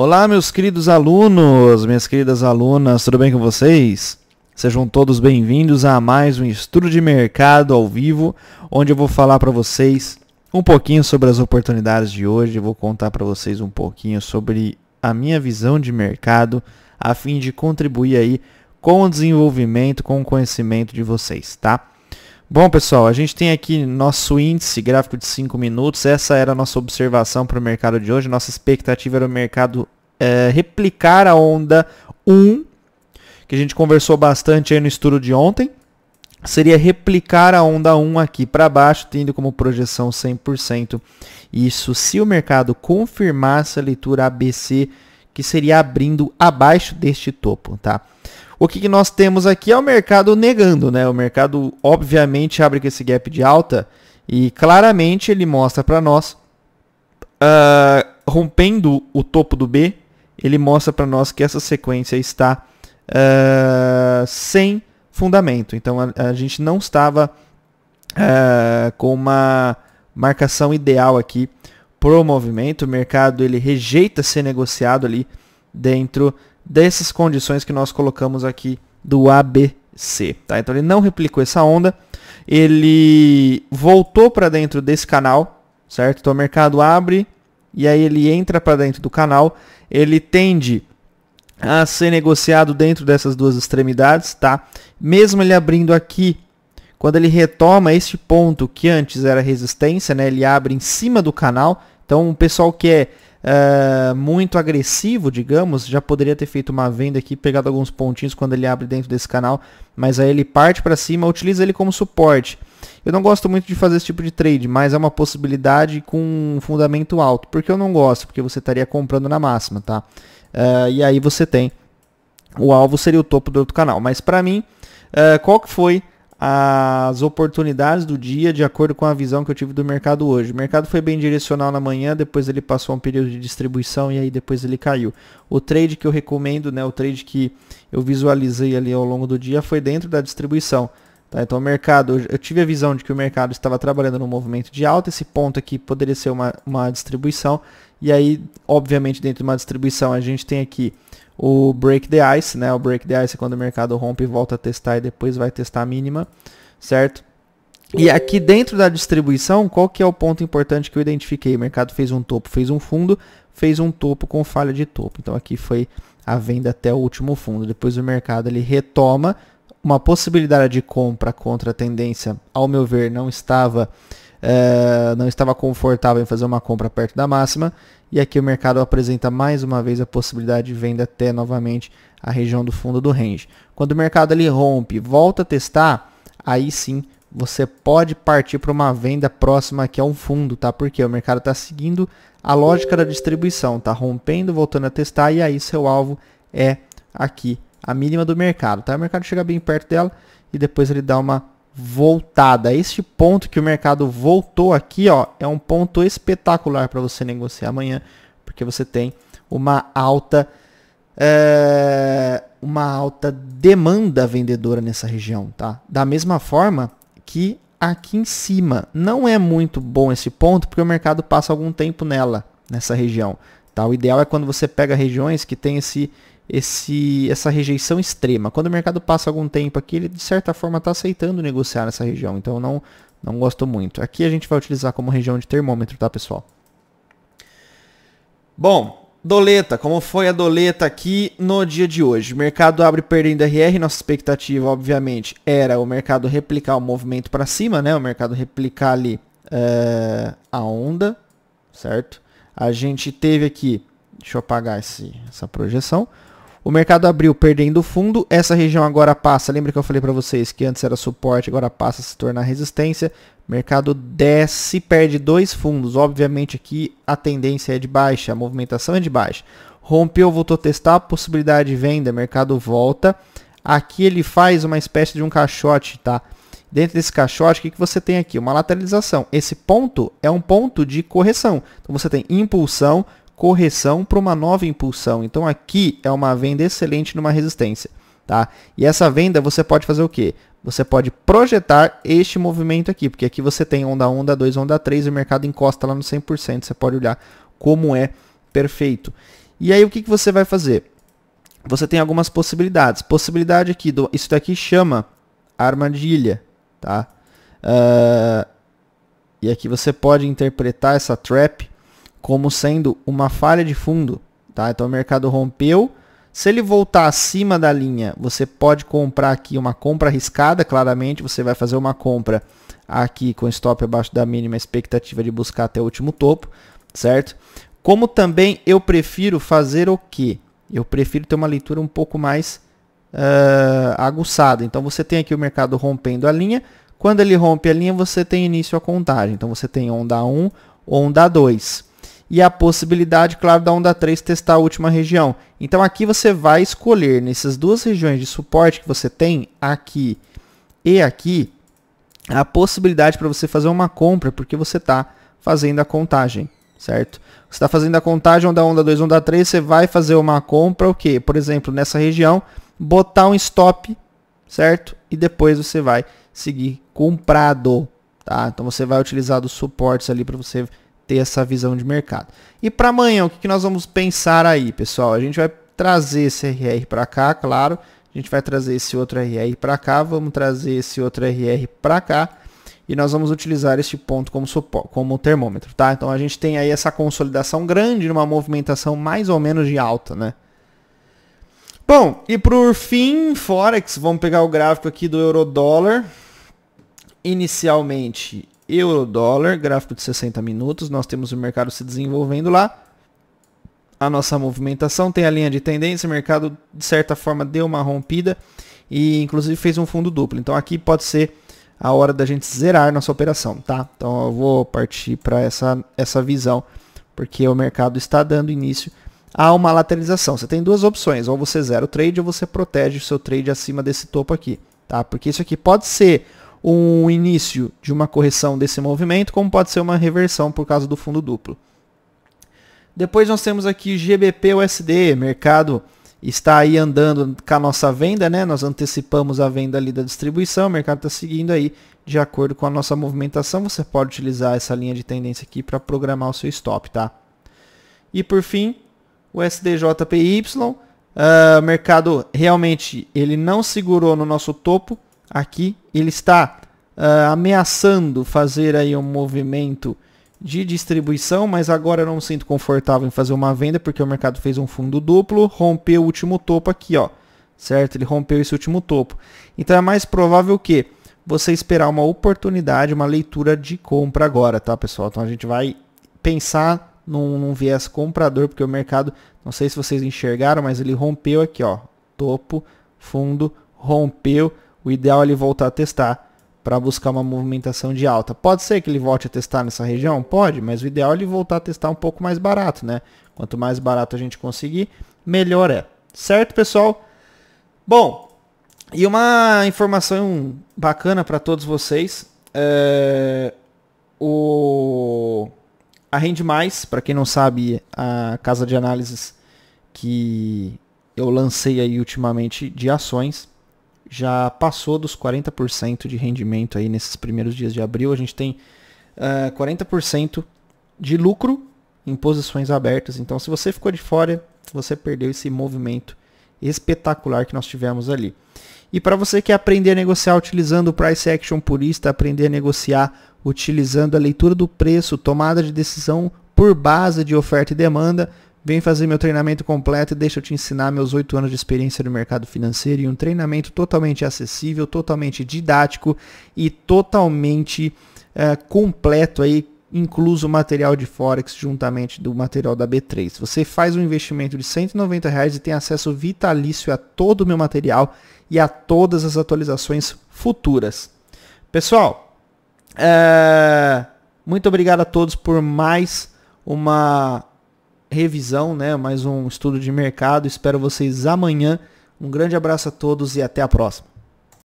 Olá, meus queridos alunos, minhas queridas alunas, tudo bem com vocês? Sejam todos bem-vindos a mais um estudo de mercado ao vivo, onde eu vou falar para vocês um pouquinho sobre as oportunidades de hoje, vou contar para vocês um pouquinho sobre a minha visão de mercado, a fim de contribuir aí com o desenvolvimento, com o conhecimento de vocês, tá? Bom, pessoal, a gente tem aqui nosso índice gráfico de 5 minutos. Essa era a nossa observação para o mercado de hoje. Nossa expectativa era o mercado é, replicar a onda 1, que a gente conversou bastante aí no estudo de ontem. Seria replicar a onda 1 aqui para baixo, tendo como projeção 100%. Isso se o mercado confirmasse a leitura ABC, que seria abrindo abaixo deste topo, tá? o que, que nós temos aqui é o mercado negando, né? O mercado obviamente abre com esse gap de alta e claramente ele mostra para nós uh, rompendo o topo do B, ele mostra para nós que essa sequência está uh, sem fundamento. Então a, a gente não estava uh, com uma marcação ideal aqui pro movimento. O mercado ele rejeita ser negociado ali dentro dessas condições que nós colocamos aqui do ABC. Tá? Então ele não replicou essa onda, ele voltou para dentro desse canal, certo? Então o mercado abre e aí ele entra para dentro do canal, ele tende a ser negociado dentro dessas duas extremidades, tá? Mesmo ele abrindo aqui, quando ele retoma este ponto que antes era resistência, né? Ele abre em cima do canal, então, o pessoal que é eh, muito agressivo, digamos, já poderia ter feito uma venda aqui, pegado alguns pontinhos quando ele abre dentro desse canal, mas aí ele parte para cima, utiliza ele como suporte. Eu não gosto muito de fazer esse tipo de trade, mas é uma possibilidade com um fundamento alto. Porque eu não gosto, porque você estaria comprando na máxima, tá? Uh, e aí você tem o alvo seria o topo do outro canal. Mas para mim, uh, qual que foi as oportunidades do dia de acordo com a visão que eu tive do mercado hoje. O mercado foi bem direcional na manhã, depois ele passou um período de distribuição e aí depois ele caiu. O trade que eu recomendo, né, o trade que eu visualizei ali ao longo do dia foi dentro da distribuição. Tá? Então o mercado, eu tive a visão de que o mercado estava trabalhando no movimento de alta, esse ponto aqui poderia ser uma, uma distribuição, e aí obviamente dentro de uma distribuição a gente tem aqui o break the ice, né? O break the ice é quando o mercado rompe e volta a testar e depois vai testar a mínima, certo? E aqui dentro da distribuição, qual que é o ponto importante que eu identifiquei? O mercado fez um topo, fez um fundo, fez um topo com falha de topo. Então aqui foi a venda até o último fundo. Depois o mercado ele retoma uma possibilidade de compra contra a tendência, ao meu ver, não estava eh, não estava confortável em fazer uma compra perto da máxima. E aqui o mercado apresenta mais uma vez a possibilidade de venda até novamente a região do fundo do range. Quando o mercado ele rompe, volta a testar, aí sim você pode partir para uma venda próxima aqui a é um fundo, tá? Porque o mercado está seguindo a lógica da distribuição, tá rompendo, voltando a testar e aí seu alvo é aqui a mínima do mercado, tá? O mercado chega bem perto dela e depois ele dá uma voltada. Este ponto que o mercado voltou aqui, ó, é um ponto espetacular para você negociar amanhã, porque você tem uma alta é, uma alta demanda vendedora nessa região, tá? Da mesma forma que aqui em cima. Não é muito bom esse ponto, porque o mercado passa algum tempo nela, nessa região. Tá? O ideal é quando você pega regiões que tem esse esse, essa rejeição extrema. Quando o mercado passa algum tempo aqui, ele de certa forma está aceitando negociar nessa região. Então não, não gosto muito. Aqui a gente vai utilizar como região de termômetro, tá pessoal? Bom, doleta. Como foi a doleta aqui no dia de hoje? O mercado abre perdendo RR. Nossa expectativa, obviamente, era o mercado replicar o movimento para cima, né? O mercado replicar ali uh, a onda, certo? A gente teve aqui, deixa eu apagar esse, essa projeção. O mercado abriu perdendo fundo, essa região agora passa, lembra que eu falei para vocês que antes era suporte, agora passa a se tornar resistência. mercado desce, perde dois fundos, obviamente aqui a tendência é de baixa, a movimentação é de baixa. Rompeu, voltou a testar a possibilidade de venda, mercado volta. Aqui ele faz uma espécie de um caixote, tá? Dentro desse caixote, o que, que você tem aqui? Uma lateralização. Esse ponto é um ponto de correção. Então você tem impulsão, correção para uma nova impulsão. Então aqui é uma venda excelente numa resistência. Tá? E essa venda você pode fazer o quê? Você pode projetar este movimento aqui, porque aqui você tem onda 1, onda 2, onda 3 e o mercado encosta lá no 100%. Você pode olhar como é perfeito. E aí o que, que você vai fazer? Você tem algumas possibilidades. Possibilidade aqui, do, isso daqui chama armadilha, tá? Uh, e aqui você pode interpretar essa trap como sendo uma falha de fundo. Tá? Então o mercado rompeu. Se ele voltar acima da linha, você pode comprar aqui uma compra arriscada, claramente. Você vai fazer uma compra aqui com stop abaixo da mínima, expectativa de buscar até o último topo, certo? Como também eu prefiro fazer o que? Eu prefiro ter uma leitura um pouco mais uh, aguçada. Então você tem aqui o mercado rompendo a linha. Quando ele rompe a linha, você tem início à contagem. Então você tem onda 1, onda 2 e a possibilidade, claro, da onda 3 testar a última região. Então aqui você vai escolher nessas duas regiões de suporte que você tem, aqui e aqui, a possibilidade para você fazer uma compra, porque você está fazendo a contagem, certo? Você está fazendo a contagem onda onda 2, onda 3, você vai fazer uma compra, o quê? Por exemplo, nessa região, botar um stop, certo? E depois você vai seguir comprado, tá? Então você vai utilizar dos suportes ali para você ter essa visão de mercado. E para amanhã, o que, nós vamos pensar aí, pessoal? A gente vai trazer esse RR para cá, claro. A gente vai trazer esse outro RR para cá, vamos trazer esse outro RR para cá e nós vamos utilizar este ponto como, como termômetro, tá? Então a gente tem aí essa consolidação grande numa movimentação mais ou menos de alta, né? Bom, e por fim, Forex, vamos pegar o gráfico aqui do euro dólar. Inicialmente euro-dólar, gráfico de 60 minutos, nós temos o mercado se desenvolvendo lá. A nossa movimentação tem a linha de tendência, o mercado de certa forma deu uma rompida e inclusive fez um fundo duplo. Então aqui pode ser a hora da gente zerar nossa operação, tá? Então eu vou partir para essa, essa visão, porque o mercado está dando início a uma lateralização. Você tem duas opções, ou você zera o trade ou você protege o seu trade acima desse topo aqui, tá? Porque isso aqui pode ser um início de uma correção desse movimento, como pode ser uma reversão por causa do fundo duplo. Depois nós temos aqui GBP USD, mercado está aí andando com a nossa venda, né? Nós antecipamos a venda ali da distribuição, o mercado está seguindo aí de acordo com a nossa movimentação. Você pode utilizar essa linha de tendência aqui para programar o seu stop, tá? E por fim, o SDJPY, uh, ah, mercado realmente ele não segurou no nosso topo, aqui. Ele está uh, ameaçando fazer aí um movimento de distribuição, mas agora eu não me sinto confortável em fazer uma venda porque o mercado fez um fundo duplo, rompeu o último topo aqui, ó. Certo? Ele rompeu esse último topo. Então é mais provável que você esperar uma oportunidade, uma leitura de compra agora, tá, pessoal? Então a gente vai pensar num, num viés comprador, porque o mercado, não sei se vocês enxergaram, mas ele rompeu aqui, ó, topo, fundo, rompeu, o ideal é ele voltar a testar para buscar uma movimentação de alta. Pode ser que ele volte a testar nessa região? Pode, mas o ideal é ele voltar a testar um pouco mais barato, né? Quanto mais barato a gente conseguir, melhor é. Certo, pessoal? Bom, e uma informação bacana para todos vocês. É... O... A Rende Mais, para quem não sabe, a casa de análises que eu lancei aí ultimamente de ações, já passou dos 40% de rendimento aí nesses primeiros dias de abril. A gente tem uh, eh, 40% de lucro em posições abertas. Então, se você ficou de fora, você perdeu esse movimento espetacular que nós tivemos ali. E para você que aprender a negociar utilizando o price action purista, aprender a negociar utilizando a leitura do preço, tomada de decisão por base de oferta e demanda, Vem fazer meu treinamento completo e deixa eu te ensinar meus oito anos de experiência no mercado financeiro e um treinamento totalmente acessível, totalmente didático e totalmente é, completo aí, incluso o material de Forex juntamente do material da B3. Você faz um investimento de 190 reais e tem acesso vitalício a todo o meu material e a todas as atualizações futuras. Pessoal, é, muito obrigado a todos por mais uma revisão, né? mais um estudo de mercado. Espero vocês amanhã. Um grande abraço a todos e até a próxima.